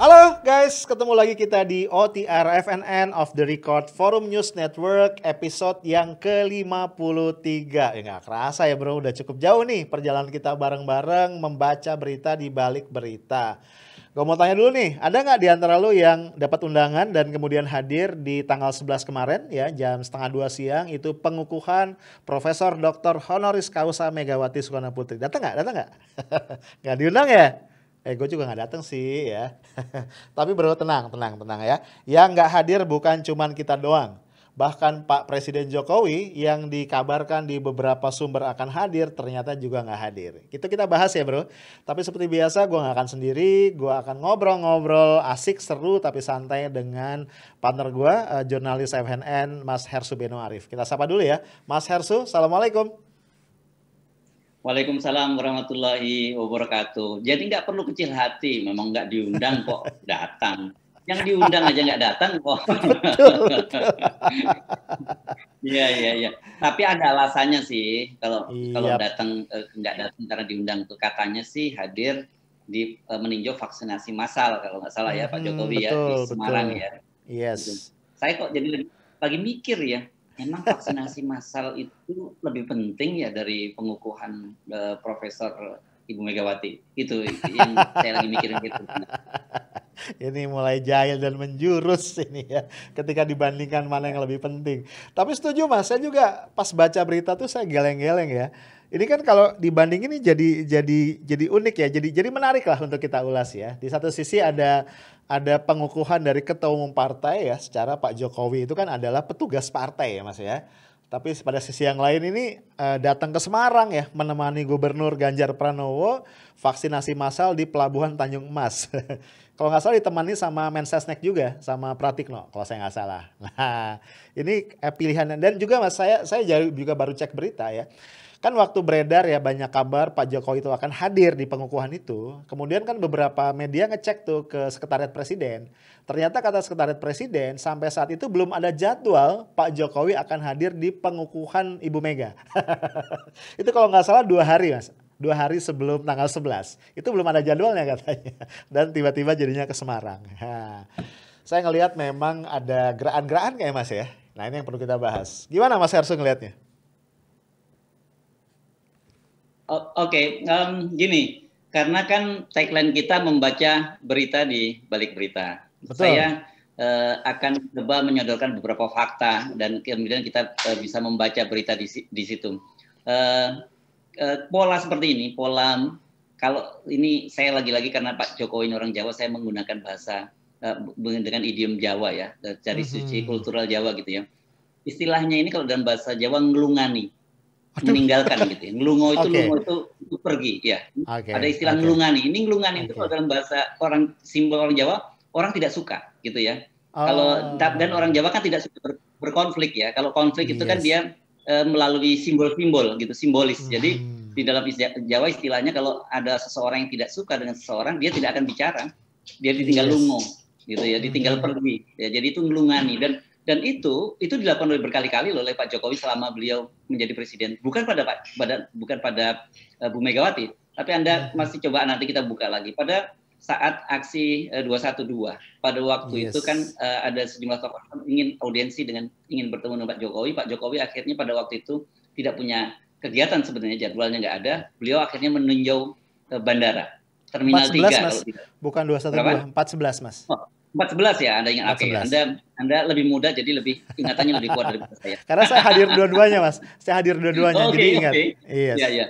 Halo guys, ketemu lagi kita di OTR FNN of the Record Forum News Network episode yang ke-53. Ya nggak kerasa ya bro, udah cukup jauh nih perjalanan kita bareng-bareng membaca berita di balik berita. Gue mau tanya dulu nih, ada nggak di antara lo yang dapat undangan dan kemudian hadir di tanggal 11 kemarin ya jam setengah dua siang itu pengukuhan Profesor Dr. Honoris Causa Megawati Soekarno Putri. Datang nggak? Datang nggak? nggak diundang ya? Eh gue juga gak datang sih ya. Tapi bro tenang, tenang, tenang ya. Yang gak hadir bukan cuman kita doang. Bahkan Pak Presiden Jokowi yang dikabarkan di beberapa sumber akan hadir ternyata juga gak hadir. Itu kita bahas ya bro. Tapi seperti biasa gue gak akan sendiri, gue akan ngobrol-ngobrol asik, seru tapi santai dengan partner gue, uh, jurnalis FNN Mas Hersu Beno Arif. Kita sapa dulu ya. Mas Hersu, Assalamualaikum. Waalaikumsalam warahmatullahi wabarakatuh. Jadi nggak perlu kecil hati, memang nggak diundang kok datang. Yang diundang aja nggak datang kok. Iya iya iya. Tapi ada alasannya sih kalau yep. kalau iya. datang eh, nggak datang karena diundang tuh katanya sih hadir di eh, meninjau vaksinasi massal kalau nggak salah ya Pak hmm, Jokowi betul, ya di Semarang betul. ya. Yes. Saya kok jadi lagi mikir ya memang vaksinasi massal itu lebih penting ya dari pengukuhan uh, Profesor Ibu Megawati. Itu yang saya lagi mikirin gitu. Ini mulai jahil dan menjurus ini ya ketika dibandingkan mana yang lebih penting. Tapi setuju Mas, saya juga pas baca berita tuh saya geleng-geleng ya ini kan kalau dibanding ini jadi jadi jadi unik ya. Jadi jadi menarik lah untuk kita ulas ya. Di satu sisi ada ada pengukuhan dari ketua umum partai ya secara Pak Jokowi itu kan adalah petugas partai ya Mas ya. Tapi pada sisi yang lain ini uh, datang ke Semarang ya menemani Gubernur Ganjar Pranowo vaksinasi massal di Pelabuhan Tanjung Emas. kalau nggak salah ditemani sama Mensesnek juga sama Pratikno kalau saya nggak salah. Nah ini eh, pilihan dan juga mas saya saya juga baru cek berita ya kan waktu beredar ya banyak kabar Pak Jokowi itu akan hadir di pengukuhan itu. Kemudian kan beberapa media ngecek tuh ke sekretariat presiden. Ternyata kata sekretariat presiden sampai saat itu belum ada jadwal Pak Jokowi akan hadir di pengukuhan Ibu Mega. itu kalau nggak salah dua hari mas dua hari sebelum tanggal 11. Itu belum ada jadwalnya katanya. Dan tiba-tiba jadinya ke Semarang. Saya ngelihat memang ada gerakan gerakan kayak mas ya. Nah ini yang perlu kita bahas. Gimana mas Hersu ngelihatnya? Oke, okay, um, gini, karena kan tagline kita membaca berita di balik berita. Betul. Saya uh, akan coba menyodorkan beberapa fakta dan kemudian kita uh, bisa membaca berita di, di situ. Uh, uh, pola seperti ini, pola kalau ini saya lagi-lagi karena Pak Jokowi orang Jawa, saya menggunakan bahasa uh, dengan idiom Jawa ya, cari mm -hmm. suci kultural Jawa gitu ya. Istilahnya ini kalau dalam bahasa Jawa ngelungani meninggalkan gitu ya. Ngelungo itu okay. ngelungo itu, itu pergi ya. Okay. Ada istilah okay. ngelungani. Ini ngelungani okay. itu kalau dalam bahasa orang simbol orang Jawa orang tidak suka gitu ya. Oh. Kalau dan orang Jawa kan tidak suka ber, berkonflik ya. Kalau konflik yes. itu kan dia e, melalui simbol-simbol gitu, simbolis. Hmm. Jadi di dalam Jawa istilahnya kalau ada seseorang yang tidak suka dengan seseorang dia tidak akan bicara. Dia ditinggal yes. lungo gitu ya, ditinggal hmm. pergi. Ya, jadi itu ngelungani dan dan itu itu dilakukan oleh berkali-kali loh oleh Pak Jokowi selama beliau menjadi presiden. Bukan pada Pak pada bukan pada uh, Bu Megawati, tapi Anda hmm. masih coba ah, nanti kita buka lagi pada saat aksi uh, eh, 212. Pada waktu yes. itu kan uh, ada sejumlah tokoh ingin audiensi dengan ingin bertemu dengan Pak Jokowi. Pak Jokowi akhirnya pada waktu itu tidak punya kegiatan sebenarnya jadwalnya nggak ada. Beliau akhirnya meninjau uh, bandara terminal 411, 3 mas. Bukan 212, Berapa? 411 mas. Oh empat sebelas ya Anda ingin oke. Okay. Anda Anda lebih muda jadi lebih ingatannya lebih kuat daripada saya. Karena saya hadir dua-duanya, Mas. Saya hadir dua-duanya okay, jadi ingat. Okay. Yes. Iya, iya,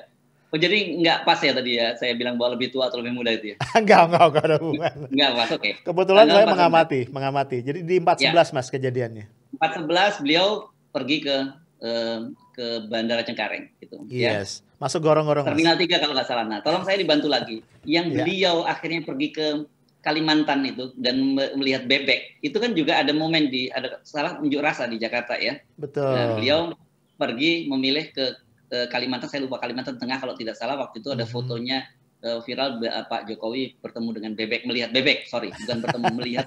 Oh, jadi nggak pas ya tadi ya saya bilang bahwa lebih tua atau lebih muda itu ya? enggak, enggak, enggak ada hubungan. Enggak Mas, oke. Okay. Kebetulan Anda saya mengamati, enggak. mengamati. Jadi di 411 ya. Mas kejadiannya. 411 beliau pergi ke eh, ke Bandara Cengkareng gitu. Ya. Yes. Ya. Masuk gorong-gorong. Terminal 3 kalau nggak salah. Nah, tolong saya dibantu lagi. Yang ya. beliau akhirnya pergi ke Kalimantan itu dan melihat bebek itu kan juga ada momen di ada salah unjuk rasa di Jakarta ya. Betul. Nah, beliau pergi memilih ke, ke Kalimantan saya lupa Kalimantan Tengah kalau tidak salah waktu itu ada hmm. fotonya uh, viral eh, Pak Jokowi bertemu dengan bebek melihat bebek sorry bukan bertemu melihat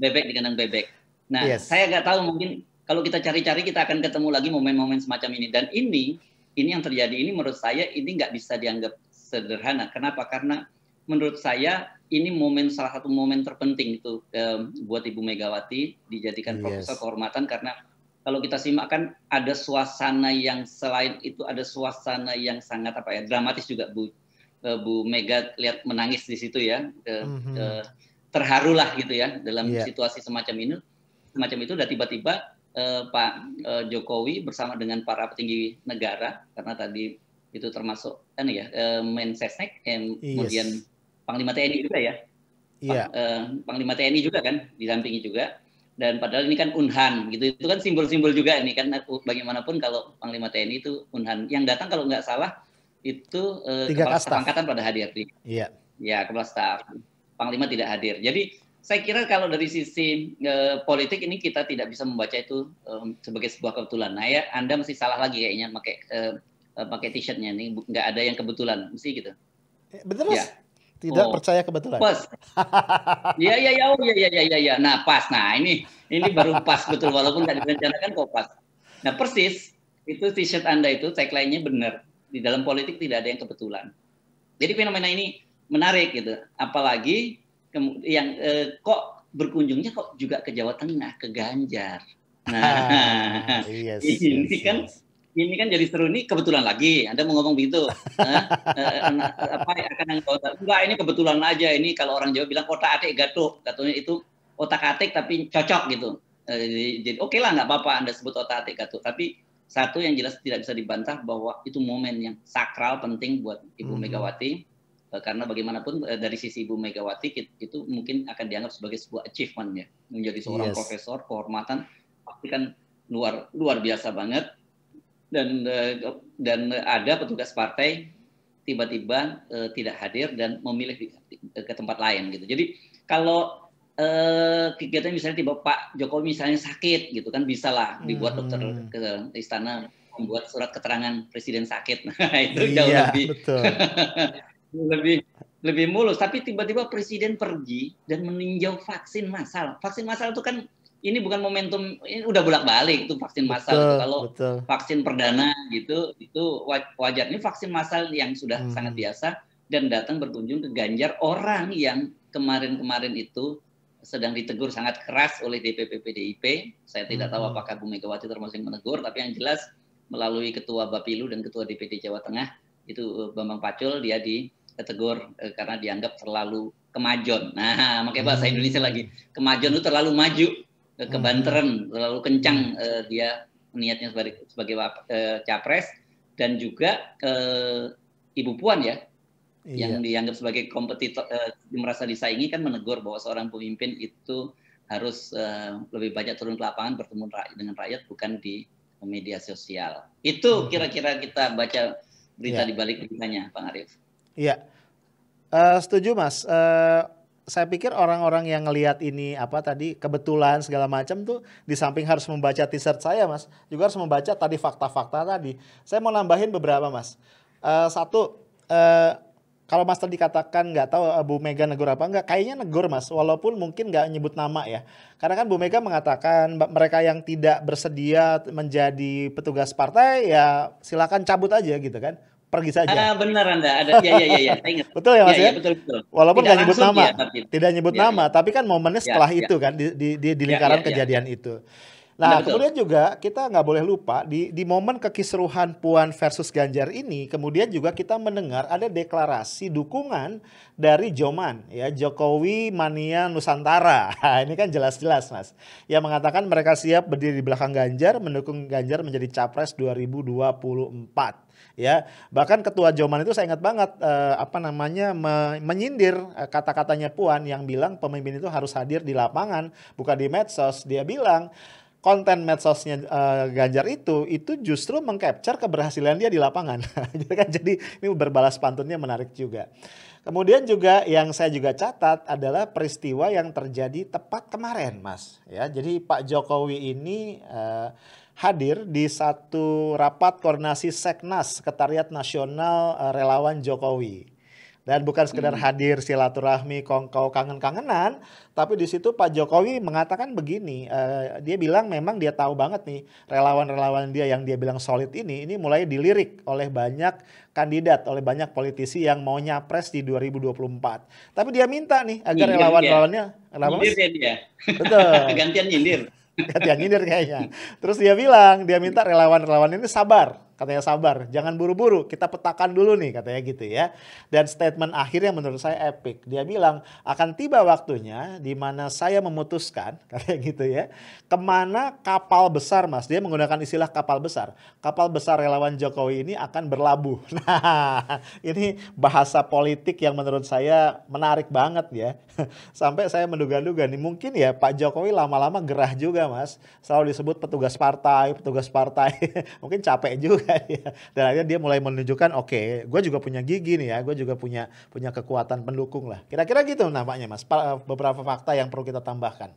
bebek di kandang bebek. Nah yes. saya nggak tahu mungkin kalau kita cari-cari kita akan ketemu lagi momen-momen semacam ini dan ini ini yang terjadi ini menurut saya ini nggak bisa dianggap sederhana. Kenapa? Karena menurut saya ini momen salah satu momen terpenting itu um, buat Ibu Megawati dijadikan profesor kehormatan karena kalau kita simak kan ada suasana yang selain itu ada suasana yang sangat apa ya dramatis juga Bu e, Bu Mega lihat menangis di situ ya ke, mm-hmm. E, terharulah gitu ya dalam yeah. situasi semacam ini semacam itu udah tiba-tiba uh, Pak uh, Jokowi bersama dengan para petinggi negara karena tadi itu termasuk kan ya uh, Mensesnek kemudian yes Panglima TNI juga ya. Iya. eh, Panglima TNI juga kan di sampingnya juga. Dan padahal ini kan Unhan gitu. Itu kan simbol-simbol juga ini kan nah, bagaimanapun kalau Panglima TNI itu Unhan yang datang kalau nggak salah itu eh, Tiga kepala staf angkatan pada hadir. Iya. Ya, kepala staf. Panglima tidak hadir. Jadi saya kira kalau dari sisi e, politik ini kita tidak bisa membaca itu e, sebagai sebuah kebetulan. Nah ya, Anda mesti salah lagi kayaknya pakai e, pakai t-shirtnya ini nggak ada yang kebetulan, mesti gitu. Betul mas? Ya tidak oh. percaya kebetulan. Pas. Iya iya iya oh, iya iya iya ya. Nah, pas. Nah, ini ini baru pas betul walaupun tidak direncanakan kok pas. Nah, persis itu t-shirt Anda itu tagline-nya benar. Di dalam politik tidak ada yang kebetulan. Jadi fenomena ini menarik gitu. Apalagi yang eh, kok berkunjungnya kok juga ke Jawa Tengah, ke Ganjar. Nah, ah, yes, ini yes, kan yes ini kan jadi seru ini kebetulan lagi Anda mau ngomong begitu nah, apa akan kota? enggak ini kebetulan aja ini kalau orang Jawa bilang kota atik gato, katanya itu otak atik tapi cocok gitu eh, jadi oke okay lah nggak apa-apa Anda sebut otak atik gato, tapi satu yang jelas tidak bisa dibantah bahwa itu momen yang sakral penting buat Ibu hmm. Megawati karena bagaimanapun dari sisi Ibu Megawati itu mungkin akan dianggap sebagai sebuah achievement ya menjadi seorang yes. profesor kehormatan pasti kan luar luar biasa banget dan eh, dan ada petugas partai tiba-tiba uh, tidak hadir dan memilih di, ke tempat lain gitu. Jadi kalau uh, kegiatan misalnya tiba Pak Jokowi misalnya sakit gitu kan bisa lah dibuat hmm. dokter hmm. ke istana membuat surat keterangan presiden sakit. Nah, itu iya, jauh lebih betul. lebih lebih mulus tapi tiba-tiba presiden pergi dan meninjau vaksin massal. Vaksin massal itu kan ini bukan momentum ini udah bolak-balik tuh vaksin massal kalau betul. vaksin perdana gitu itu wajar ini vaksin massal yang sudah hmm. sangat biasa dan datang berkunjung ke Ganjar orang yang kemarin-kemarin itu sedang ditegur sangat keras oleh DPP PDIP. Saya tidak hmm. tahu apakah Bu Megawati termasuk menegur, tapi yang jelas melalui Ketua Bapilu dan Ketua DPD Jawa Tengah itu eh, Bambang Pacul dia ditegur eh, karena dianggap terlalu kemajon. Nah, makanya bahasa hmm. Indonesia lagi kemajon itu terlalu maju Hmm. kebanteran terlalu kencang uh, dia niatnya sebagai sebagai uh, capres dan juga uh, Ibu Puan ya iya. yang dianggap sebagai kompetitor uh, merasa disaingi kan menegur bahwa seorang pemimpin itu harus uh, lebih banyak turun ke lapangan bertemu dengan rakyat bukan di media sosial. Itu hmm. kira-kira kita baca berita ya. di balik beritanya, Bang Arief. Iya. Uh, setuju, Mas. Uh, saya pikir orang-orang yang ngelihat ini apa tadi kebetulan segala macam tuh di samping harus membaca t-shirt saya mas juga harus membaca tadi fakta-fakta tadi saya mau nambahin beberapa mas uh, satu uh, kalau mas tadi katakan nggak tahu eh, Bu Mega negur apa nggak kayaknya negur mas walaupun mungkin nggak nyebut nama ya karena kan Bu Mega mengatakan mereka yang tidak bersedia menjadi petugas partai ya silakan cabut aja gitu kan pergi saja. Ah, benar Anda, ada ya ya ya, ya. ingat. betul ya Mas ya, ya? ya? Betul, betul. Walaupun tidak nyebut nama, ya, tidak nyebut ya, nama, ya. tapi kan momennya ya, setelah ya, itu ya. kan di di, di, di ya, lingkaran ya, ya, kejadian ya. itu. Nah, nah kemudian betul. juga kita nggak boleh lupa di di momen kekisruhan Puan versus Ganjar ini, kemudian juga kita mendengar ada deklarasi dukungan dari Joman, ya Jokowi Mania Nusantara. Nah, ini kan jelas-jelas, Mas. Yang mengatakan mereka siap berdiri di belakang Ganjar, mendukung Ganjar menjadi capres 2024 ya bahkan ketua Joman itu saya ingat banget eh, apa namanya me menyindir eh, kata-katanya Puan yang bilang pemimpin itu harus hadir di lapangan bukan di medsos dia bilang konten medsosnya uh, Ganjar itu itu justru mengcapture keberhasilan dia di lapangan. jadi kan jadi ini berbalas pantunnya menarik juga. Kemudian juga yang saya juga catat adalah peristiwa yang terjadi tepat kemarin, Mas. Ya, jadi Pak Jokowi ini uh, hadir di satu rapat koordinasi Seknas Sekretariat Nasional eh, Relawan Jokowi dan bukan sekedar hmm. hadir silaturahmi kongkau kangen-kangenan tapi di situ Pak Jokowi mengatakan begini uh, dia bilang memang dia tahu banget nih relawan-relawan dia yang dia bilang solid ini ini mulai dilirik oleh banyak kandidat oleh banyak politisi yang mau nyapres di 2024 tapi dia minta nih agar relawan-relawannya relawan nyindir ya dia betul gantian nyindir gantian nyindir kayaknya terus dia bilang dia minta relawan-relawan ini sabar katanya sabar, jangan buru-buru, kita petakan dulu nih katanya gitu ya. Dan statement akhirnya menurut saya epic. Dia bilang akan tiba waktunya di mana saya memutuskan katanya gitu ya, kemana kapal besar mas. Dia menggunakan istilah kapal besar. Kapal besar relawan Jokowi ini akan berlabuh. Nah ini bahasa politik yang menurut saya menarik banget ya. Sampai saya menduga-duga nih mungkin ya Pak Jokowi lama-lama gerah juga mas. Selalu disebut petugas partai, petugas partai. mungkin capek juga juga iya. Dan akhirnya dia mulai menunjukkan oke, okay, gue juga punya gigi nih ya, gue juga punya punya kekuatan pendukung lah. Kira-kira gitu nampaknya Mas. Eh, beberapa fakta yang perlu kita tambahkan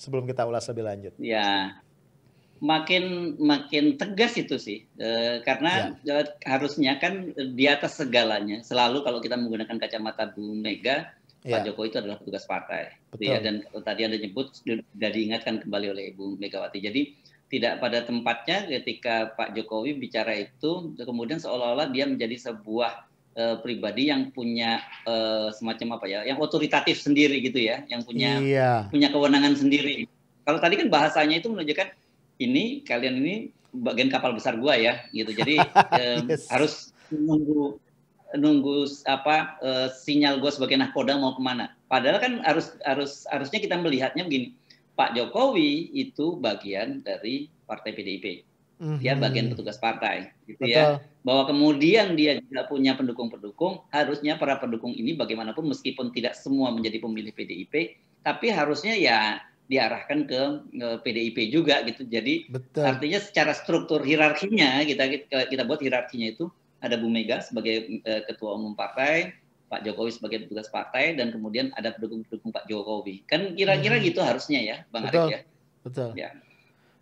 sebelum kita ulas lebih lanjut. Ya. Makin makin tegas itu sih. E, karena ya. Eh, harusnya kan di atas segalanya selalu kalau kita menggunakan kacamata Bu Mega Pak ya. Jokowi itu adalah petugas partai. Iya, Betul. Ya, dan tadi Anda nyebut sudah diingatkan kembali oleh Ibu Megawati. Jadi tidak pada tempatnya ketika Pak Jokowi bicara itu kemudian seolah-olah dia menjadi sebuah uh, pribadi yang punya uh, semacam apa ya yang otoritatif sendiri gitu ya yang punya iya. punya kewenangan sendiri kalau tadi kan bahasanya itu menunjukkan ini kalian ini bagian kapal besar gua ya gitu jadi um, yes. harus nunggu nunggu apa uh, sinyal gua sebagai nahkoda mau kemana padahal kan harus harus harusnya kita melihatnya begini Pak Jokowi itu bagian dari partai PDIP. Dia mhm. bagian petugas partai, gitu ya. Bahwa kemudian dia juga punya pendukung-pendukung, harusnya para pendukung ini bagaimanapun meskipun tidak semua menjadi pemilih PDIP, tapi harusnya ya diarahkan ke, PDIP juga gitu. Jadi Betul. artinya secara struktur hierarkinya kita kita buat hierarkinya itu ada Bu Mega sebagai eh, ketua umum partai, Pak Jokowi sebagai petugas partai dan kemudian ada pendukung-pendukung Pak Jokowi. Kan kira-kira hmm. gitu harusnya ya, Bang Betul. Arif ya. Betul. Ya.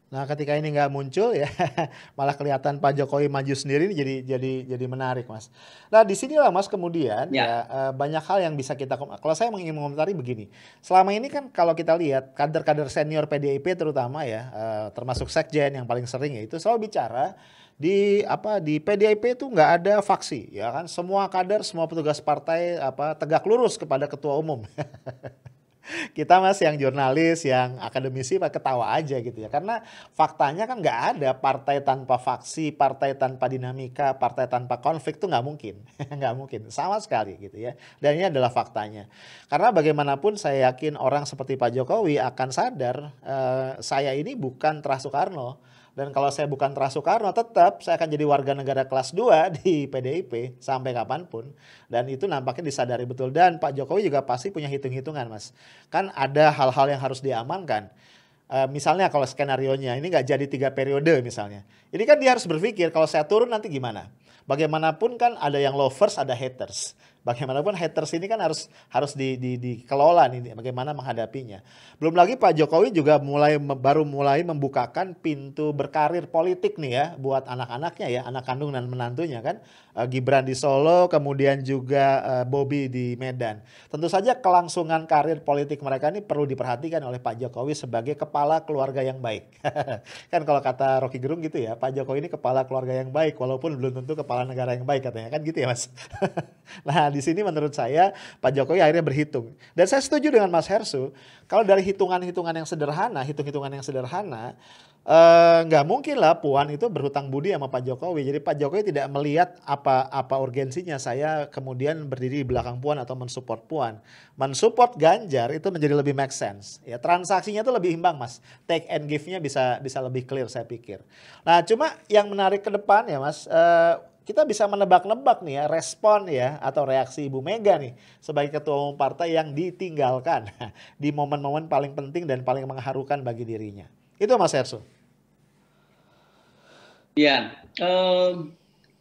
Nah, ketika ini nggak muncul ya, malah kelihatan Pak Jokowi maju sendiri jadi jadi jadi menarik, Mas. Nah, di sinilah Mas kemudian ya, ya eh, banyak hal yang bisa kita kalau saya ingin mengomentari begini. Selama ini kan kalau kita lihat kader-kader senior PDIP terutama ya, eh, termasuk sekjen yang paling sering ya itu selalu bicara di apa di PDIP itu nggak ada faksi ya kan semua kader semua petugas partai apa tegak lurus kepada ketua umum kita mas yang jurnalis yang akademisi pak ketawa aja gitu ya karena faktanya kan nggak ada partai tanpa faksi partai tanpa dinamika partai tanpa konflik tuh nggak mungkin nggak mungkin sama sekali gitu ya dan ini adalah faktanya karena bagaimanapun saya yakin orang seperti pak jokowi akan sadar eh, saya ini bukan Teras Soekarno dan kalau saya bukan Teras Soekarno, tetap saya akan jadi warga negara kelas 2 di PDIP sampai kapanpun. Dan itu nampaknya disadari betul. Dan Pak Jokowi juga pasti punya hitung-hitungan, Mas. Kan ada hal-hal yang harus diamankan. E, misalnya kalau skenario-nya ini nggak jadi tiga periode misalnya. Ini kan dia harus berpikir kalau saya turun nanti gimana. Bagaimanapun kan ada yang lovers, ada haters bagaimanapun haters ini kan harus harus di, di, dikelola nih bagaimana menghadapinya. Belum lagi Pak Jokowi juga mulai baru mulai membukakan pintu berkarir politik nih ya buat anak-anaknya ya, anak kandung dan menantunya kan. Eh, Gibran di Solo, kemudian juga eh, bobi Bobby di Medan. Tentu saja kelangsungan karir politik mereka ini perlu diperhatikan oleh Pak Jokowi sebagai kepala keluarga yang baik. kan kalau kata Rocky Gerung gitu ya, Pak Jokowi ini kepala keluarga yang baik walaupun belum tentu kepala negara yang baik katanya kan gitu ya Mas. nah, di sini menurut saya Pak Jokowi akhirnya berhitung. Dan saya setuju dengan Mas Hersu, kalau dari hitungan-hitungan yang sederhana, hitung-hitungan yang sederhana, eh, nggak eh, mungkin lah Puan itu berhutang budi sama Pak Jokowi. Jadi Pak Jokowi tidak melihat apa apa urgensinya saya kemudian berdiri di belakang Puan atau mensupport Puan. Mensupport Ganjar itu menjadi lebih make sense. Ya transaksinya itu lebih imbang mas. Take and give-nya bisa bisa lebih clear saya pikir. Nah cuma yang menarik ke depan ya mas. Eh, kita bisa menebak-nebak nih ya respon ya atau reaksi Ibu Mega nih sebagai ketua umum partai yang ditinggalkan di momen-momen paling penting dan paling mengharukan bagi dirinya. Itu Mas Erso. Ya, um,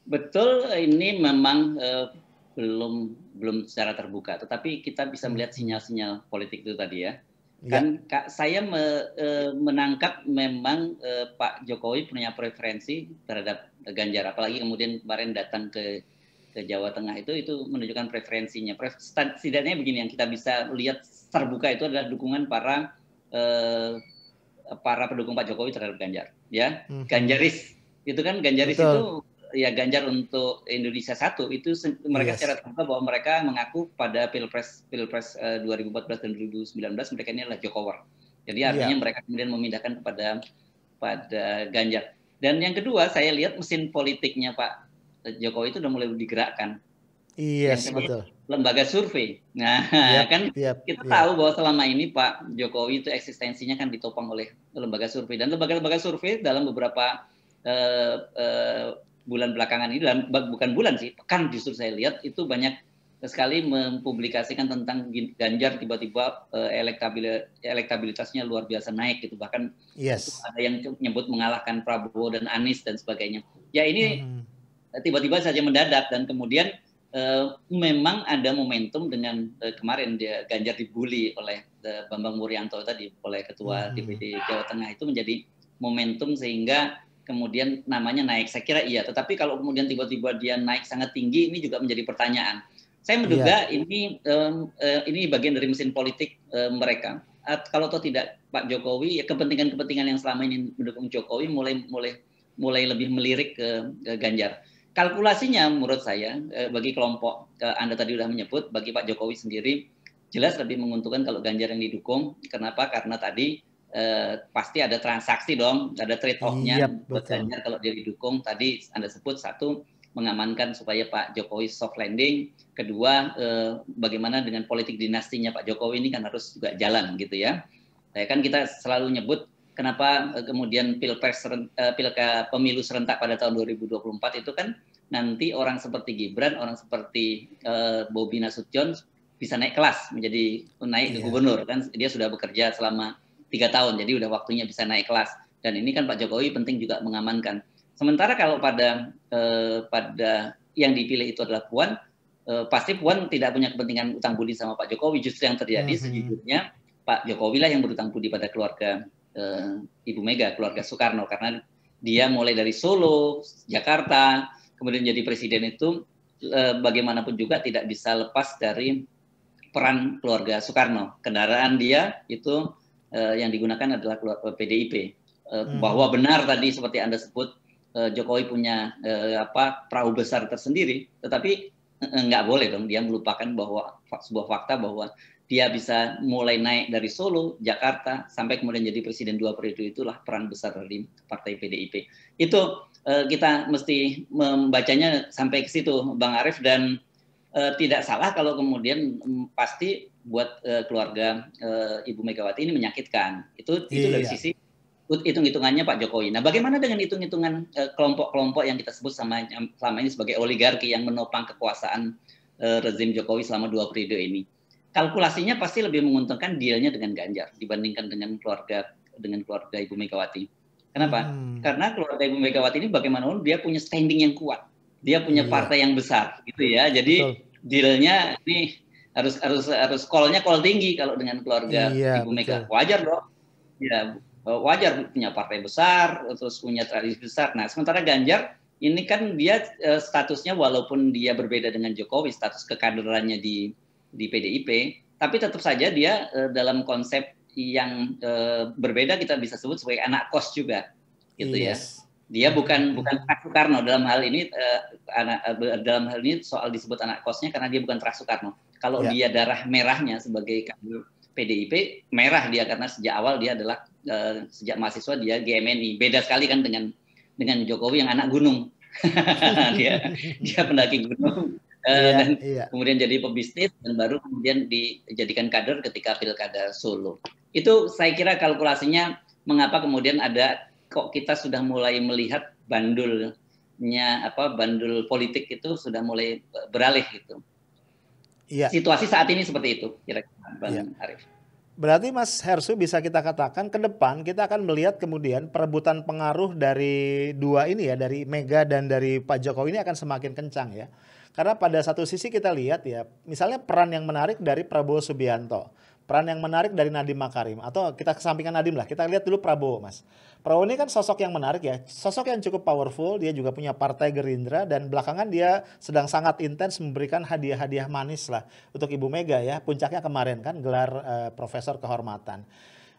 betul ini memang uh, belum belum secara terbuka, tetapi kita bisa melihat sinyal-sinyal politik itu tadi ya. Kan Kak, saya me, e, menangkap memang e, Pak Jokowi punya preferensi terhadap Ganjar, apalagi kemudian kemarin datang ke ke Jawa Tengah itu itu menunjukkan preferensinya. Pref, setidaknya begini yang kita bisa lihat terbuka itu adalah dukungan para e, para pendukung Pak Jokowi terhadap Ganjar, ya, hmm. Ganjaris itu kan Ganjaris Betul. itu ya Ganjar untuk Indonesia satu itu mereka yes. secara terbuka bahwa mereka mengaku pada pilpres pilpres uh, eh, 2014 dan 2019 mereka ini adalah Jokower. Jadi iya. artinya yeah. mereka kemudian memindahkan kepada pada Ganjar. Dan yang kedua saya lihat mesin politiknya Pak eh, Jokowi itu sudah mulai digerakkan. Iya, yes, betul. Lembaga survei. Nah, yep, iya, kan yep, iya, kita yep. tahu bahwa selama ini Pak Jokowi itu eksistensinya kan ditopang oleh lembaga survei dan lembaga-lembaga survei dalam beberapa uh, uh, bulan belakangan ini bukan bulan sih pekan justru saya lihat itu banyak sekali mempublikasikan tentang Ganjar tiba-tiba uh, eh, elektabilitas, elektabilitasnya luar biasa naik gitu bahkan yes. ada yang menyebut mengalahkan Prabowo dan Anies dan sebagainya ya ini tiba hmm. eh, tiba-tiba saja mendadak dan kemudian uh, memang ada momentum dengan uh, kemarin dia Ganjar dibully oleh Bambang Murianto tadi oleh ketua DPD hmm. Jawa Tengah itu menjadi momentum sehingga kemudian namanya naik. Saya kira iya, tetapi kalau kemudian tiba-tiba dia naik sangat tinggi ini juga menjadi pertanyaan. Saya menduga yeah. ini um, uh, ini bagian dari mesin politik uh, mereka. At, kalau atau tidak Pak Jokowi, ya kepentingan-kepentingan yang selama ini mendukung Jokowi mulai mulai mulai lebih melirik ke, ke Ganjar. Kalkulasinya menurut saya uh, bagi kelompok uh, Anda tadi sudah menyebut bagi Pak Jokowi sendiri jelas lebih menguntungkan kalau Ganjar yang didukung. Kenapa? Karena tadi eh, pasti ada transaksi dong, ada trade off-nya. Yep, iya, buat Ganjar kalau dia didukung tadi Anda sebut satu mengamankan supaya Pak Jokowi soft landing, kedua eh, bagaimana dengan politik dinastinya Pak Jokowi ini kan harus juga jalan gitu ya. Saya kan kita selalu nyebut kenapa eh, kemudian pilpres eh, pilka pemilu serentak pada tahun 2024 itu kan nanti orang seperti Gibran, orang seperti eh, Bobi Nasution bisa naik kelas menjadi naik yeah. gubernur kan dia sudah bekerja selama tiga tahun jadi udah waktunya bisa naik kelas dan ini kan Pak Jokowi penting juga mengamankan sementara kalau pada eh, pada yang dipilih itu adalah Puan eh, pasti Puan tidak punya kepentingan utang budi sama Pak Jokowi justru yang terjadi mm -hmm. sejujurnya Pak Jokowi lah yang berutang budi pada keluarga eh, Ibu Mega keluarga Soekarno karena dia mulai dari Solo Jakarta kemudian jadi presiden itu eh, bagaimanapun juga tidak bisa lepas dari peran keluarga Soekarno kendaraan dia itu uh, yang digunakan adalah PDIP. Uh, eh, hmm. Bahwa benar tadi seperti anda sebut uh, Jokowi punya uh, apa perahu besar tersendiri, tetapi uh, nggak boleh dong dia melupakan bahwa sebuah fakta bahwa dia bisa mulai naik dari Solo, Jakarta, sampai kemudian jadi presiden dua periode itulah peran besar dari partai PDIP. Itu uh, kita mesti membacanya sampai ke situ, Bang Arief dan eh, tidak salah kalau kemudian m, mm, pasti buat eh, keluarga eh, Ibu Megawati ini menyakitkan. Itu itu dari iya. sisi hitung-hitungannya Pak Jokowi. Nah, bagaimana dengan hitung-hitungan eh, kelompok-kelompok yang kita sebut sama selama ini sebagai oligarki yang menopang kekuasaan eh, rezim Jokowi selama dua periode ini? Kalkulasinya pasti lebih menguntungkan dealnya dengan Ganjar dibandingkan dengan keluarga dengan keluarga Ibu Megawati. Kenapa? Hmm. Karena keluarga Ibu Megawati ini bagaimanapun dia punya standing yang kuat, dia punya iya. partai yang besar, gitu ya. Jadi dealnya nih harus harus harus callnya call tinggi kalau dengan keluarga iya, Ibu Mega betul. wajar dong ya wajar punya partai besar terus punya tradisi besar nah sementara Ganjar ini kan dia eh, statusnya walaupun dia berbeda dengan Jokowi status kekaderannya di di PDIP tapi tetap saja dia eh, dalam konsep yang eh, berbeda kita bisa sebut sebagai anak kos juga gitu ya. yes. ya dia bukan hmm. bukan Pak Soekarno dalam hal ini uh, anak uh, dalam hal ini soal disebut anak kosnya karena dia bukan Pak Soekarno. Kalau ya. dia darah merahnya sebagai kader PDIP merah dia karena sejak awal dia adalah uh, sejak mahasiswa dia GMNI. Beda sekali kan dengan dengan Jokowi yang anak gunung. dia dia pendaki gunung uh, ya, dan ya. kemudian jadi pebisnis dan baru kemudian dijadikan kader ketika pilkada Solo. Itu saya kira kalkulasinya mengapa kemudian ada kok kita sudah mulai melihat bandulnya apa bandul politik itu sudah mulai beralih gitu. Iya. Situasi saat ini seperti itu kira-kira Bang iya. Arif. Berarti Mas Hersu bisa kita katakan ke depan kita akan melihat kemudian perebutan pengaruh dari dua ini ya dari Mega dan dari Pak Jokowi ini akan semakin kencang ya. Karena pada satu sisi kita lihat ya, misalnya peran yang menarik dari Prabowo Subianto. Peran yang menarik dari Nadiem Makarim atau kita kesampingkan Nadiem lah, kita lihat dulu Prabowo, Mas. Prabowo ini kan sosok yang menarik ya, sosok yang cukup powerful, dia juga punya partai Gerindra dan belakangan dia sedang sangat intens memberikan hadiah-hadiah manis lah untuk Ibu Mega ya, puncaknya kemarin kan gelar uh, profesor kehormatan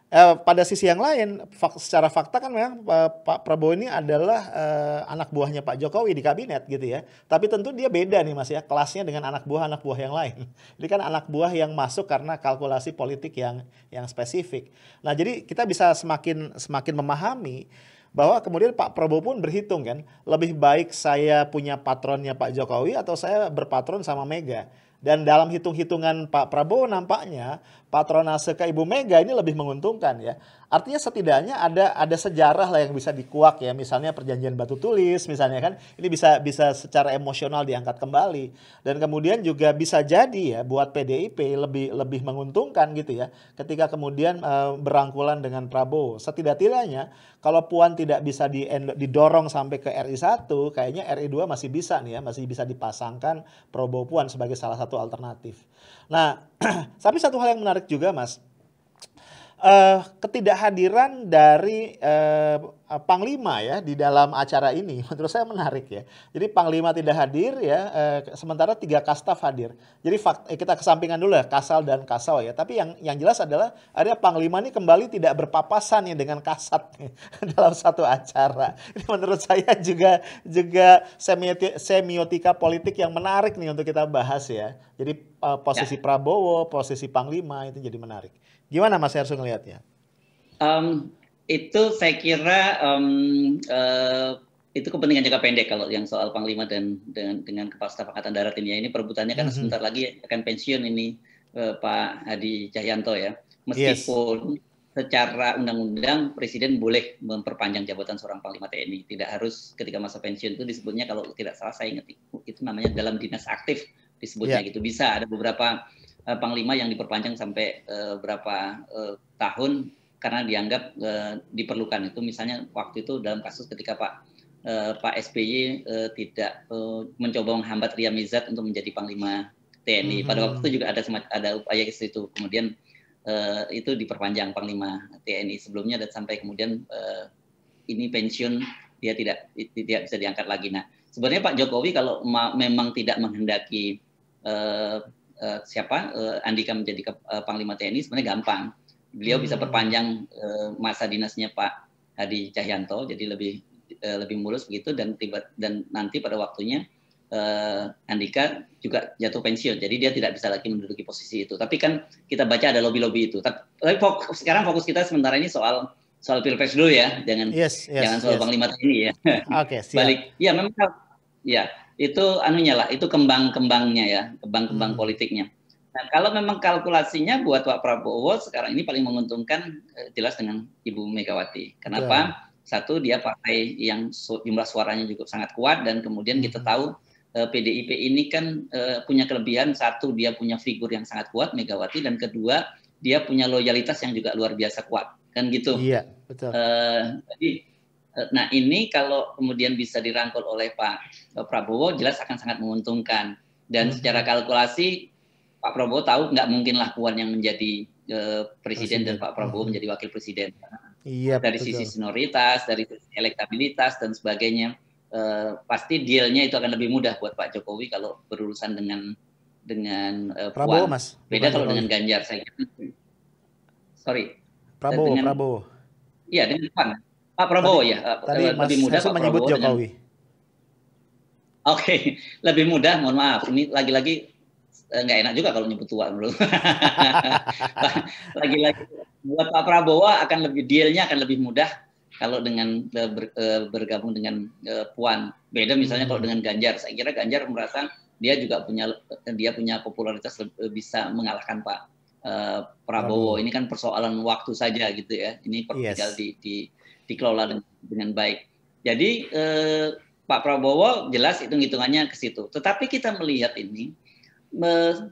eh, pada sisi yang lain fak secara fakta kan memang eh, Pak Prabowo ini adalah eh, anak buahnya Pak Jokowi di kabinet gitu ya. Tapi tentu dia beda nih Mas ya kelasnya dengan anak buah anak buah yang lain. Ini kan anak buah yang masuk karena kalkulasi politik yang yang spesifik. Nah, jadi kita bisa semakin semakin memahami bahwa kemudian Pak Prabowo pun berhitung kan, lebih baik saya punya patronnya Pak Jokowi atau saya berpatron sama Mega. Dan dalam hitung-hitungan Pak Prabowo nampaknya patronase ke Ibu Mega ini lebih menguntungkan ya. Artinya setidaknya ada ada sejarah lah yang bisa dikuak ya. Misalnya perjanjian batu tulis misalnya kan ini bisa bisa secara emosional diangkat kembali dan kemudian juga bisa jadi ya buat PDIP lebih lebih menguntungkan gitu ya ketika kemudian e, berangkulan dengan Prabowo. Setidak-tidaknya kalau Puan tidak bisa didorong sampai ke RI 1 kayaknya RI 2 masih bisa nih ya, masih bisa dipasangkan Prabowo Puan sebagai salah satu alternatif. Nah, tapi satu hal yang menarik menarik juga mas uh, ketidakhadiran dari uh, Panglima ya di dalam acara ini menurut saya menarik ya. Jadi Panglima tidak hadir ya, uh, sementara tiga kastaf hadir. Jadi fakt, eh, kita kesampingan dulu ya Kasal dan Kasau ya. Tapi yang yang jelas adalah ada Panglima ini kembali tidak berpapasan ya dengan Kasat nih, dalam satu acara. Ini menurut saya juga juga semiotika, semiotika politik yang menarik nih untuk kita bahas ya. Jadi uh, posisi ya. Prabowo, posisi Panglima itu jadi menarik. Gimana Mas Ersu ngelihatnya? Um, itu saya kira um, uh, itu kepentingan jangka pendek kalau yang soal panglima dan dengan dengan kepala staf angkatan darat ini ya ini perebutannya kan mm -hmm. sebentar lagi akan pensiun ini uh, Pak Hadi Cahyanto ya meskipun yes. secara undang-undang presiden boleh memperpanjang jabatan seorang panglima TNI tidak harus ketika masa pensiun itu disebutnya kalau tidak salah saya ingat itu namanya dalam dinas aktif disebutnya yeah. gitu bisa ada beberapa uh, panglima yang diperpanjang sampai uh, berapa uh, tahun karena dianggap uh, diperlukan itu misalnya waktu itu dalam kasus ketika Pak uh, Pak SBY uh, tidak uh, mencoba menghambat Ria Mizat untuk menjadi panglima TNI. -hmm. Pada waktu itu juga ada semacam ada upaya ke situ. Kemudian uh, itu diperpanjang panglima TNI sebelumnya dan sampai kemudian uh, ini pensiun dia tidak tidak bisa diangkat lagi. Nah, sebenarnya Pak Jokowi kalau memang tidak menghendaki uh, uh, siapa uh, Andika menjadi ke, uh, Panglima TNI sebenarnya gampang. Beliau bisa hmm. perpanjang uh, masa dinasnya Pak Hadi Cahyanto jadi lebih uh, lebih mulus begitu dan tiba dan nanti pada waktunya uh, Andika juga jatuh pensiun. Jadi dia tidak bisa lagi menduduki posisi itu. Tapi kan kita baca ada lobby lobi itu. Tapi, sekarang fokus kita sementara ini soal soal pilpres dulu ya, jangan yes, yes, jangan soal yes. panglima TNI ya. Oke. Okay, Balik. Ya memang ya itu anunya lah itu kembang-kembangnya ya kembang-kembang hmm. politiknya nah kalau memang kalkulasinya buat Pak Prabowo sekarang ini paling menguntungkan eh, jelas dengan Ibu Megawati kenapa ya. satu dia partai yang jumlah suaranya cukup sangat kuat dan kemudian kita hmm. tahu eh, PDIP ini kan eh, punya kelebihan satu dia punya figur yang sangat kuat Megawati dan kedua dia punya loyalitas yang juga luar biasa kuat kan gitu iya betul eh, jadi Nah ini kalau kemudian bisa dirangkul oleh Pak eh, Prabowo jelas akan sangat menguntungkan. Dan hmm. secara kalkulasi Pak Prabowo tahu nggak mungkinlah Puan yang menjadi uh, eh, presiden, presiden dan Pak Prabowo hmm. menjadi wakil presiden. Iya, dari betul. sisi senioritas, dari sisi elektabilitas dan sebagainya, uh, pasti dealnya itu akan lebih mudah buat Pak Jokowi kalau berurusan dengan dengan uh, Prabowo Puan. Mas. Beda Prabowo. kalau dengan Ganjar saya. Sorry. Prabowo, dengan, Prabowo. Iya dengan Puan. Pak Prabowo tadi, ya. Eh, tadi eh, lebih Mas mudah Pak menyebut Prabowo Jokowi. Oke, okay. lebih mudah. Mohon maaf. Ini lagi-lagi eh, nggak enak juga kalau nyebut tua dulu lagi-lagi buat Pak Prabowo akan lebih dealnya akan lebih mudah kalau dengan ber, bergabung dengan Puan. Beda misalnya hmm. kalau dengan Ganjar. Saya kira Ganjar merasa dia juga punya dia punya popularitas bisa mengalahkan Pak Prabowo. Prabowo. Ini kan persoalan waktu saja gitu ya. Ini tinggal yes. di, di dikelola dengan, baik. Jadi eh, Pak Prabowo jelas hitung-hitungannya ke situ. Tetapi kita melihat ini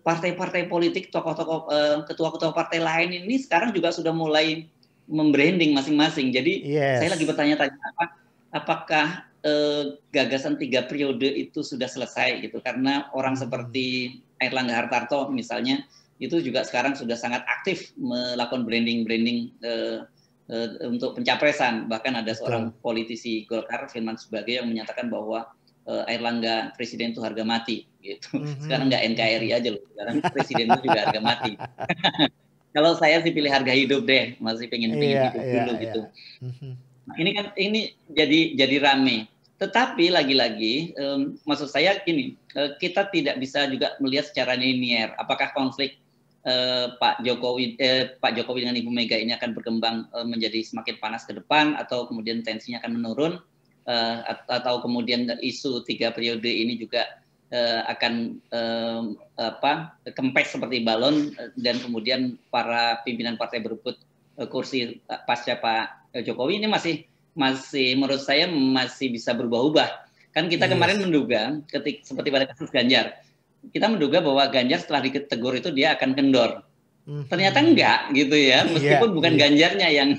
partai-partai politik, tokoh-tokoh eh, ketua-ketua partai lain ini sekarang juga sudah mulai membranding masing-masing. Jadi yes. saya lagi bertanya-tanya apa apakah eh, gagasan tiga periode itu sudah selesai gitu karena orang hmm. seperti Erlangga Hartarto misalnya itu juga sekarang sudah sangat aktif melakukan branding-branding eh, uh, untuk pencapresan. Bahkan ada seorang Betul. politisi Golkar Firman sebagai yang menyatakan bahwa uh, langga presiden itu harga mati gitu. Mm-hmm. Sekarang nggak NKRI aja loh, sekarang presiden itu juga harga mati. Kalau saya sih pilih harga hidup deh, masih pengen pengen yeah, hidup yeah, dulu yeah. gitu. Mhm. Nah, ini kan ini jadi jadi rame. Tetapi lagi-lagi, um, maksud saya gini, uh, kita tidak bisa juga melihat secara linier. Apakah konflik eh, Pak Jokowi eh, Pak Jokowi dengan Ibu Mega ini akan berkembang eh, menjadi semakin panas ke depan atau kemudian tensinya akan menurun eh, atau kemudian isu tiga periode ini juga eh, akan eh, apa kempes seperti balon eh, dan kemudian para pimpinan partai berebut eh, kursi pasca Pak Jokowi ini masih masih menurut saya masih bisa berubah-ubah kan kita yes. Iya. kemarin menduga ketik seperti pada kasus Ganjar kita menduga bahwa Ganjar setelah ditegur itu dia akan kendor. Hmm. Ternyata enggak gitu ya, iya, meskipun yeah, bukan yeah. Ganjarnya yang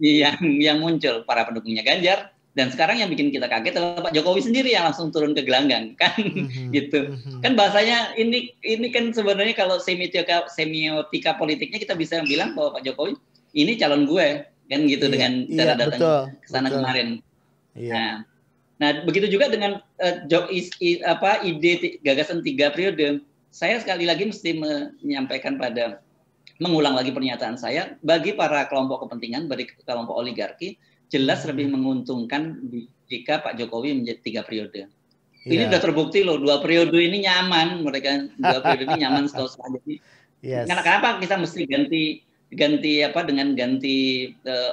yang yang muncul para pendukungnya Ganjar dan sekarang yang bikin kita kaget adalah Pak Jokowi sendiri yang langsung turun ke gelanggang kan mm-hmm. gitu. Hmm. Kan bahasanya ini ini kan sebenarnya kalau semiotika semiotika politiknya kita bisa bilang bahwa Pak Jokowi ini calon gue kan gitu yeah, dengan iya, cara yeah, datang ke sana kemarin. Yeah. Nah, Nah, begitu juga dengan uh, job is, i, apa ide gagasan tiga periode. Saya sekali lagi mesti menyampaikan pada mengulang lagi pernyataan saya bagi para kelompok kepentingan, bagi kelompok oligarki jelas hmm. lebih menguntungkan jika Pak Jokowi menjadi tiga periode. Ini sudah iya. terbukti loh dua periode ini nyaman mereka dua periode ini nyaman setahu saya. Jadi karena kenapa kita mesti ganti ganti apa dengan ganti uh,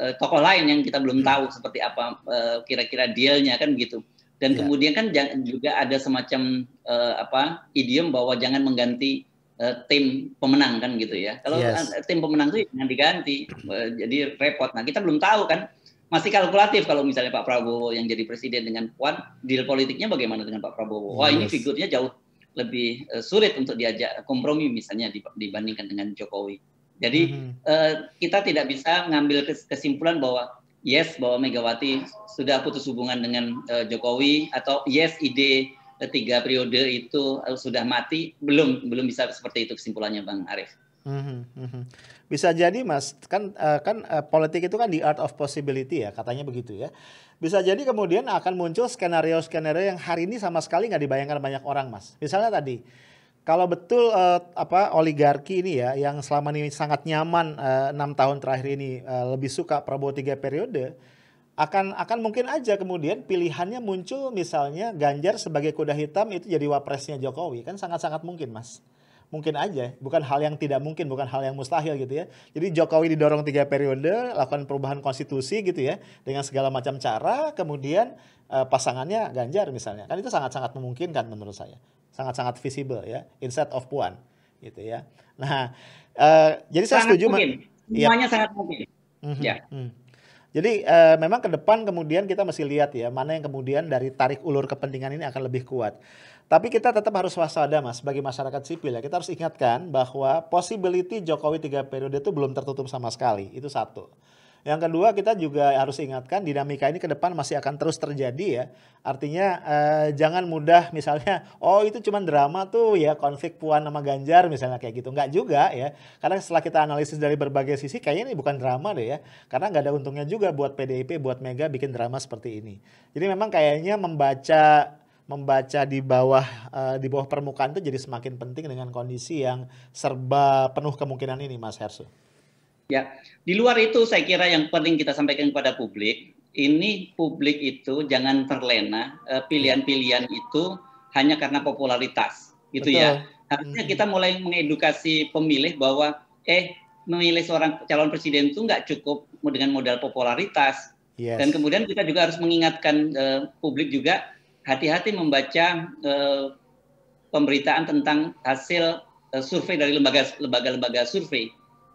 uh, tokoh lain yang kita belum hmm. tahu seperti apa uh, kira-kira dealnya kan gitu dan yeah. kemudian kan juga ada semacam uh, apa idiom bahwa jangan mengganti uh, tim pemenang kan gitu ya kalau yes. tim pemenang itu jangan diganti uh, jadi repot nah kita belum tahu kan masih kalkulatif kalau misalnya Pak Prabowo yang jadi presiden dengan Puan deal politiknya bagaimana dengan Pak Prabowo wah yes. ini figurnya jauh lebih uh, sulit untuk diajak kompromi misalnya dibandingkan dengan Jokowi jadi hmm. uh, kita tidak bisa mengambil kesimpulan bahwa yes bahwa Megawati sudah putus hubungan dengan uh, Jokowi atau yes ide eh, tiga periode itu sudah mati belum belum bisa seperti itu kesimpulannya Bang Arief. Mm -hmm. Bisa jadi mas kan uh, kan uh, politik itu kan the art of possibility ya katanya begitu ya. Bisa jadi kemudian akan muncul skenario skenario yang hari ini sama sekali nggak dibayangkan banyak orang mas. Misalnya tadi kalau betul uh, apa oligarki ini ya yang selama ini sangat nyaman eh, enam uh, tahun terakhir ini uh, lebih suka Prabowo tiga periode akan akan mungkin aja kemudian pilihannya muncul misalnya Ganjar sebagai kuda hitam itu jadi wapresnya Jokowi kan sangat sangat mungkin mas mungkin aja, bukan hal yang tidak mungkin, bukan hal yang mustahil gitu ya. Jadi Jokowi didorong tiga periode, lakukan perubahan konstitusi gitu ya, dengan segala macam cara, kemudian uh, pasangannya Ganjar misalnya, kan itu sangat-sangat memungkinkan menurut saya, sangat-sangat visible ya, instead of Puan gitu ya. Nah, uh, jadi sangat saya setuju. Mungkin. Iya. Semuanya ya. sangat mungkin. Mm -hmm. Ya. Mm -hmm. Jadi eh, memang ke depan kemudian kita mesti lihat ya mana yang kemudian dari tarik ulur kepentingan ini akan lebih kuat. Tapi kita tetap harus waspada mas sebagai masyarakat sipil ya. Kita harus ingatkan bahwa possibility Jokowi tiga periode itu belum tertutup sama sekali. Itu satu. Yang kedua kita juga harus ingatkan dinamika ini ke depan masih akan terus terjadi ya. Artinya eh, jangan mudah misalnya oh itu cuma drama tuh ya konflik Puan sama Ganjar misalnya kayak gitu. Enggak juga ya. Karena setelah kita analisis dari berbagai sisi kayaknya ini bukan drama deh ya. Karena nggak ada untungnya juga buat PDIP, buat Mega bikin drama seperti ini. Jadi memang kayaknya membaca membaca di bawah eh, di bawah permukaan itu jadi semakin penting dengan kondisi yang serba penuh kemungkinan ini Mas Hersu. Ya, di luar itu saya kira yang penting kita sampaikan kepada publik, ini publik itu jangan terlena eh, hmm. pilihan-pilihan itu hanya karena popularitas, gitu ya. Harusnya hmm. kita mulai mengedukasi pemilih bahwa eh memilih seorang calon presiden itu nggak cukup dengan modal popularitas. Yes. Dan kemudian kita juga harus mengingatkan uh, publik juga hati-hati membaca uh, pemberitaan tentang hasil uh, survei dari lembaga-lembaga survei.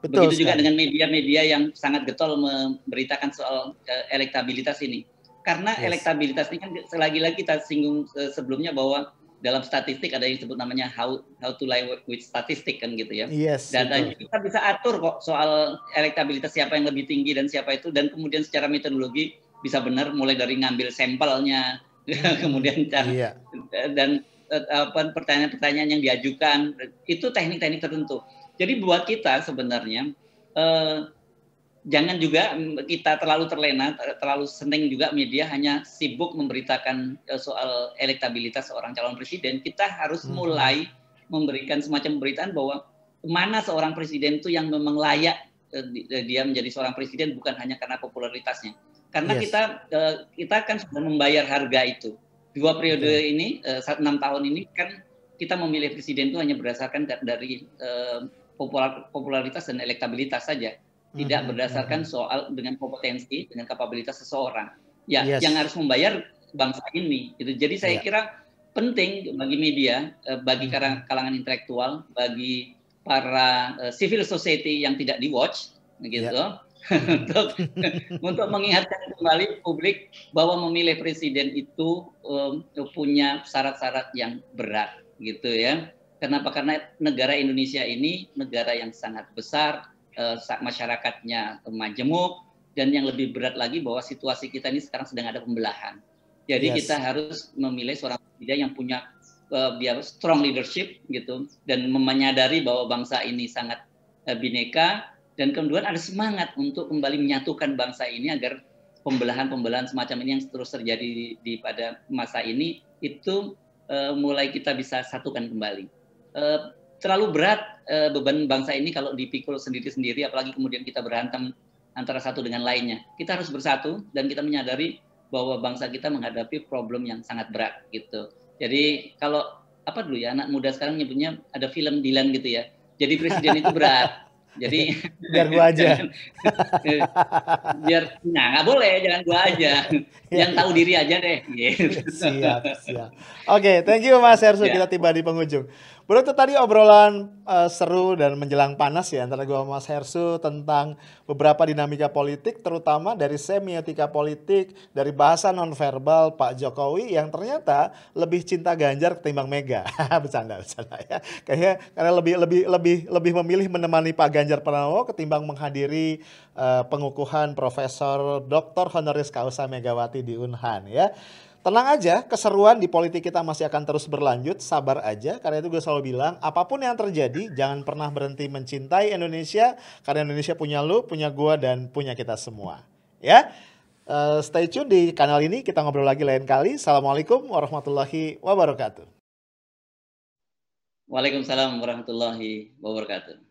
Betul Begitu juga dengan media-media yang sangat getol memberitakan soal uh, elektabilitas ini. Karena yes. elektabilitas ini kan selagi lagi kita singgung uh, sebelumnya bahwa dalam statistik ada yang disebut namanya how how to lie with statistik kan gitu ya. Yes. Dan kita bisa atur kok soal elektabilitas siapa yang lebih tinggi dan siapa itu dan kemudian secara metodologi bisa benar mulai dari ngambil sampelnya kemudian hmm, cara, iya. dan eh, apa pertanyaan-pertanyaan yang diajukan itu teknik-teknik tertentu. Jadi buat kita sebenarnya eh, jangan juga mm, kita terlalu terlena, terlalu seneng juga media hanya sibuk memberitakan eh, soal elektabilitas seorang calon presiden. Kita harus mhm. mulai memberikan semacam pemberitaan bahwa mana seorang presiden itu yang memang layak eh, eh, dia menjadi seorang presiden bukan hanya karena popularitasnya. Karena yes. kita eh, kita kan sudah membayar harga itu. Dua periode hmm. ini, enam tahun ini kan kita memilih presiden itu hanya berdasarkan dari popular, popularitas dan elektabilitas saja, tidak hmm, berdasarkan mhm. soal dengan kompetensi, dengan kapabilitas seseorang. Ya, yes. yang harus membayar bangsa ini. Gitu. Jadi saya yeah. kira penting bagi media, eh, bagi hmm. kalangan intelektual, bagi para eh, civil society yang tidak di watch, gitu. Yeah. untuk untuk mengingatkan kembali publik bahwa memilih presiden itu um, punya syarat-syarat yang berat gitu ya Kenapa? Karena negara Indonesia ini negara yang sangat besar, uh, masyarakatnya majemuk, dan yang lebih berat lagi bahwa situasi kita ini sekarang sedang ada pembelahan. Jadi yes. kita harus memilih seorang presiden yang punya uh, strong leadership gitu dan menyadari bahwa bangsa ini sangat uh, bineka dan kemudian ada semangat untuk kembali menyatukan bangsa ini agar pembelahan-pembelahan semacam ini yang terus terjadi di, di pada masa ini itu uh, mulai kita bisa satukan kembali. Eh, terlalu berat eh, beban bangsa ini kalau dipikul sendiri-sendiri, apalagi kemudian kita berantem antara satu dengan lainnya. Kita harus bersatu dan kita menyadari bahwa bangsa kita menghadapi problem yang sangat berat gitu. Jadi kalau apa dulu ya anak muda sekarang nyebutnya ada film Dilan gitu ya. Jadi presiden itu berat. Jadi biar gua aja. biar nah nggak boleh jangan gua aja. Yang tahu diri aja deh. Gitu. siap, siap. Oke, okay, thank you Mas Hersu. Yeah. Kita tiba di penghujung. Bro itu tadi obrolan uh, seru dan menjelang panas ya antara gue sama Mas Hersu tentang beberapa dinamika politik terutama dari semiotika politik, dari bahasa nonverbal Pak Jokowi yang ternyata lebih cinta Ganjar ketimbang Mega. bercanda, bercanda ya. Kayaknya karena lebih lebih lebih lebih memilih menemani Pak Ganjar Pranowo ketimbang menghadiri uh, pengukuhan Profesor Dr. Honoris Causa Megawati di Unhan ya. Tenang aja, keseruan di politik kita masih akan terus berlanjut, sabar aja. Karena itu gue selalu bilang, apapun yang terjadi, jangan pernah berhenti mencintai Indonesia. Karena Indonesia punya lu, punya gue, dan punya kita semua. Ya, uh, stay tune di kanal ini, kita ngobrol lagi lain kali. Assalamualaikum warahmatullahi wabarakatuh. Waalaikumsalam warahmatullahi wabarakatuh.